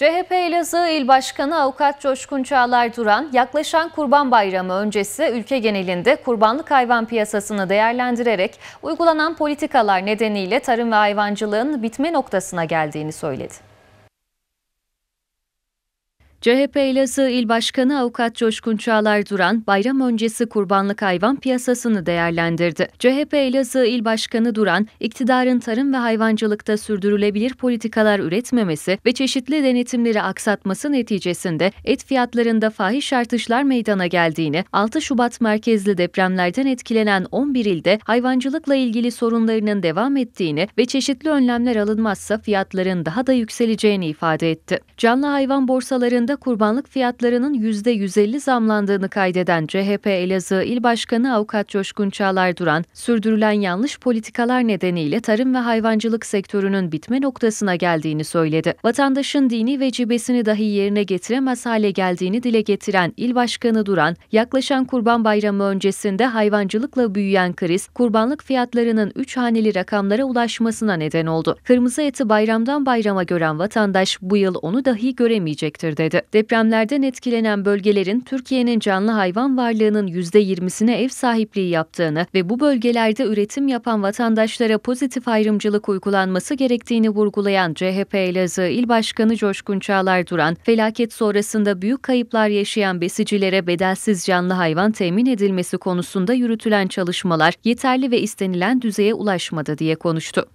CHP Elazığ İl Başkanı Avukat Coşkun Çağlar Duran, yaklaşan Kurban Bayramı öncesi ülke genelinde kurbanlık hayvan piyasasını değerlendirerek uygulanan politikalar nedeniyle tarım ve hayvancılığın bitme noktasına geldiğini söyledi. CHP Elazığ İl Başkanı Avukat Coşkun Çağlar Duran, bayram öncesi kurbanlık hayvan piyasasını değerlendirdi. CHP Elazığ İl Başkanı Duran, iktidarın tarım ve hayvancılıkta sürdürülebilir politikalar üretmemesi ve çeşitli denetimleri aksatması neticesinde et fiyatlarında fahiş artışlar meydana geldiğini, 6 Şubat merkezli depremlerden etkilenen 11 ilde hayvancılıkla ilgili sorunlarının devam ettiğini ve çeşitli önlemler alınmazsa fiyatların daha da yükseleceğini ifade etti. Canlı hayvan borsalarında ayında kurbanlık fiyatlarının %150 zamlandığını kaydeden CHP Elazığ İl Başkanı Avukat Coşkun Çağlar Duran, sürdürülen yanlış politikalar nedeniyle tarım ve hayvancılık sektörünün bitme noktasına geldiğini söyledi. Vatandaşın dini vecibesini dahi yerine getiremez hale geldiğini dile getiren İl Başkanı Duran, yaklaşan Kurban Bayramı öncesinde hayvancılıkla büyüyen kriz, kurbanlık fiyatlarının 3 haneli rakamlara ulaşmasına neden oldu. Kırmızı eti bayramdan bayrama gören vatandaş bu yıl onu dahi göremeyecektir dedi. Depremlerden etkilenen bölgelerin Türkiye'nin canlı hayvan varlığının %20'sine ev sahipliği yaptığını ve bu bölgelerde üretim yapan vatandaşlara pozitif ayrımcılık uygulanması gerektiğini vurgulayan CHP Elazığ İl Başkanı Coşkun Çağlar Duran, felaket sonrasında büyük kayıplar yaşayan besicilere bedelsiz canlı hayvan temin edilmesi konusunda yürütülen çalışmalar yeterli ve istenilen düzeye ulaşmadı diye konuştu.